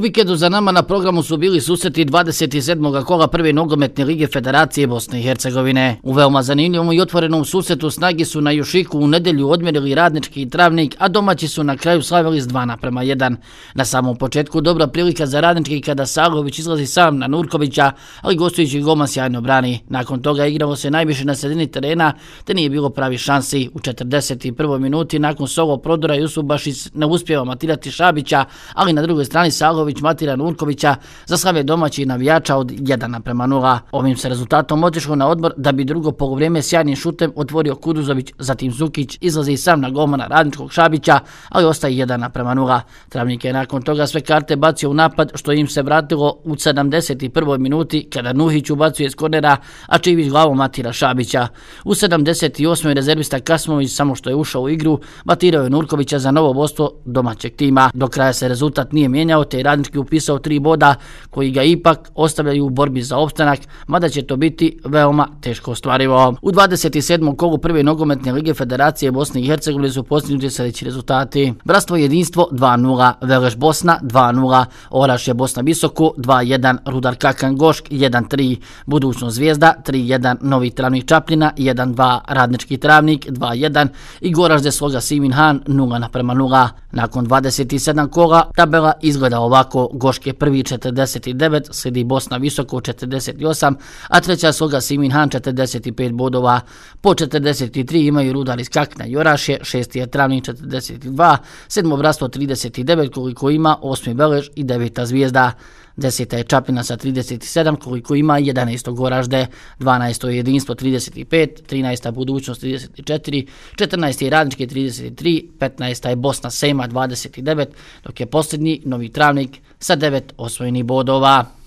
vikendu za nama na programu su bili susreti 27. kola prve nogometne lige Federacije Bosne i Hercegovine. U veoma zanimljivom i otvorenom susretu snagi su na Jušiku u nedelju odmjerili radnički i travnik, a domaći su na kraju slavili s 2 naprema 1. Na samom početku dobra prilika za radnički kada Salović izlazi sam na Nurkovića, ali gostujući goma sjajno brani. Nakon toga igralo se najviše na sredini terena, te nije bilo pravi šansi. U 41. minuti nakon Sovo prodora Jusubašić ne uspjeva matirati Šabića, ali na drugoj strani Salović Vlahović Matiran Urkovića za slave domaći navijača od 1 naprema 0. Ovim se rezultatom otišao na odbor da bi drugo polovrijeme sjajnim šutem otvorio Kuduzović, zatim Zukić izlazi sam na golmana radničkog Šabića, ali ostaje 1 naprema 0. Travnik je nakon toga sve karte bacio u napad što im se vratilo u 71. minuti kada Nuhić ubacuje s kornera, a Čivić glavo Matira Šabića. U 78. rezervista Kasmović samo što je ušao u igru, batirao je Nurkovića za novo vodstvo domaćeg tima. Do kraja se rezultat nije mijenjao te je radnički upisao tri boda koji ga ipak ostavljaju u borbi za opstanak, mada će to biti veoma teško ostvarivo. U 27. kogu prve nogometne lige Federacije Bosne i Hercegovine su postignuti sljedeći rezultati. Bratstvo jedinstvo 2-0, Veleš Bosna 2-0, Oraš je Bosna Visoko 2-1, Rudar Kakan Gošk 1-3, Budućnost Zvijezda 3-1, Novi Travnik Čapljina 1-2, Radnički Travnik 2-1 i Goražde Svoga Simin Han 0-0. Nakon 27 koga tabela izgleda ovako ovako Goške prvi 49, sledi Bosna Visoko 48, a treća sloga Siminhan 45 bodova. Po 43 imaju Rudar iz Kakna Joraše, šesti je Travnik 42, sedmo Brasto 39 koliko ima, osmi Beleš i deveta Zvijezda. Deseta je Čapina sa 37, koliko ima 11. Goražde, 12. Jedinstvo 35, 13. Budućnost 34, 14. je Radničke 33, 15. je Bosna Sejma 29, dok je posljednji novi travnik sa 9 osvojenih bodova.